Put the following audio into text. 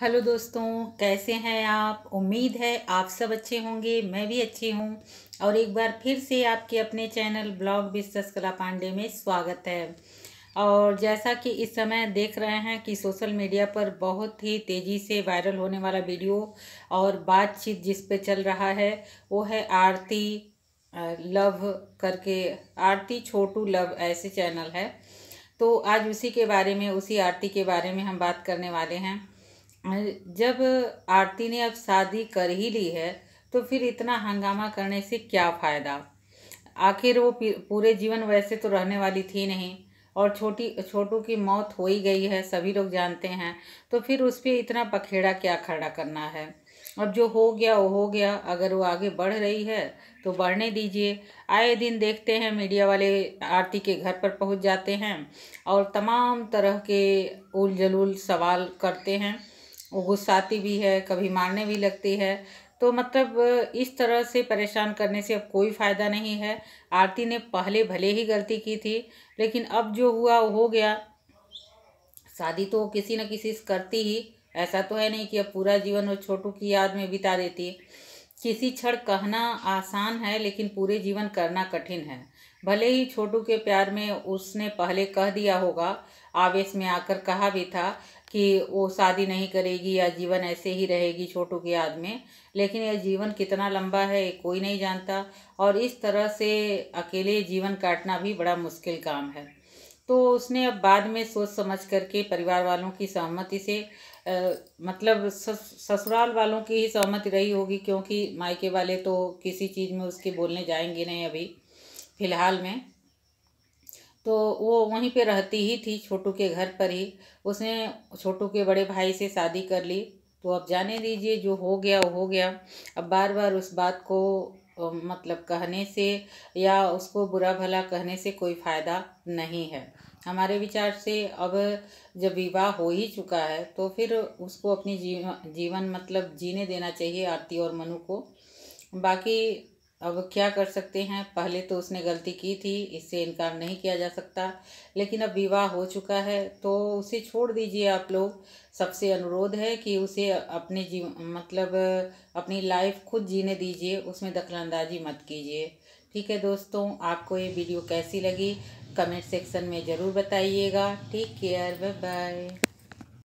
hello दोस्तों कैसे हैं आप उम्मीद है आप सब अच्छे होंगे मैं भी अच्छी हूँ और एक बार फिर से आपके अपने चैनल ब्लॉग बिजनेस कला पांडे में स्वागत है और जैसा कि इस समय देख रहे हैं कि सोशल मीडिया पर बहुत ही तेज़ी से वायरल होने वाला वीडियो और बातचीत जिस पे चल रहा है वो है आरती लव करके आरती छोटू लव ऐसे चैनल है तो आज उसी के बारे में उसी आरती के बारे में हम बात करने वाले हैं जब आरती ने अब शादी कर ही ली है तो फिर इतना हंगामा करने से क्या फ़ायदा आखिर वो पूरे जीवन वैसे तो रहने वाली थी नहीं और छोटी छोटू की मौत हो ही गई है सभी लोग जानते हैं तो फिर उस पर इतना पखेड़ा क्या खड़ा करना है अब जो हो गया वो हो गया अगर वो आगे बढ़ रही है तो बढ़ने दीजिए आए दिन देखते हैं मीडिया वाले आरती के घर पर पहुंच जाते हैं और तमाम तरह के उलझलूल सवाल करते हैं वो गुस्साती भी है कभी मारने भी लगती है तो मतलब इस तरह से परेशान करने से अब कोई फ़ायदा नहीं है आरती ने पहले भले ही गलती की थी लेकिन अब जो हुआ वो हो गया शादी तो किसी न किसी से करती ही ऐसा तो है नहीं कि अब पूरा जीवन वो छोटू की याद में बिता देती किसी क्षण कहना आसान है लेकिन पूरे जीवन करना कठिन है भले ही छोटू के प्यार में उसने पहले कह दिया होगा आवेश में आकर कहा भी था कि वो शादी नहीं करेगी या जीवन ऐसे ही रहेगी छोटू के याद में लेकिन यह जीवन कितना लंबा है कोई नहीं जानता और इस तरह से अकेले जीवन काटना भी बड़ा मुश्किल काम है तो उसने अब बाद में सोच समझ करके परिवार वालों की सहमति से आ, मतलब ससुराल वालों की ही सहमति रही होगी क्योंकि मायके वाले तो किसी चीज़ में उसके बोलने जाएंगे नहीं अभी फ़िलहाल में तो वो वहीं पे रहती ही थी छोटू के घर पर ही उसने छोटू के बड़े भाई से शादी कर ली तो अब जाने दीजिए जो हो गया वो हो गया अब बार बार उस बात को मतलब कहने से या उसको बुरा भला कहने से कोई फ़ायदा नहीं है हमारे विचार से अब जब विवाह हो ही चुका है तो फिर उसको अपनी जीवन जीवन मतलब जीने देना चाहिए आरती और मनु को बाकी अब क्या कर सकते हैं पहले तो उसने गलती की थी इससे इनकार नहीं किया जा सकता लेकिन अब विवाह हो चुका है तो उसे छोड़ दीजिए आप लोग सबसे अनुरोध है कि उसे अपने जी मतलब अपनी लाइफ खुद जीने दीजिए उसमें दखलंदाजी मत कीजिए ठीक है दोस्तों आपको ये वीडियो कैसी लगी कमेंट सेक्शन में ज़रूर बताइएगा टेक केयर बाय बाय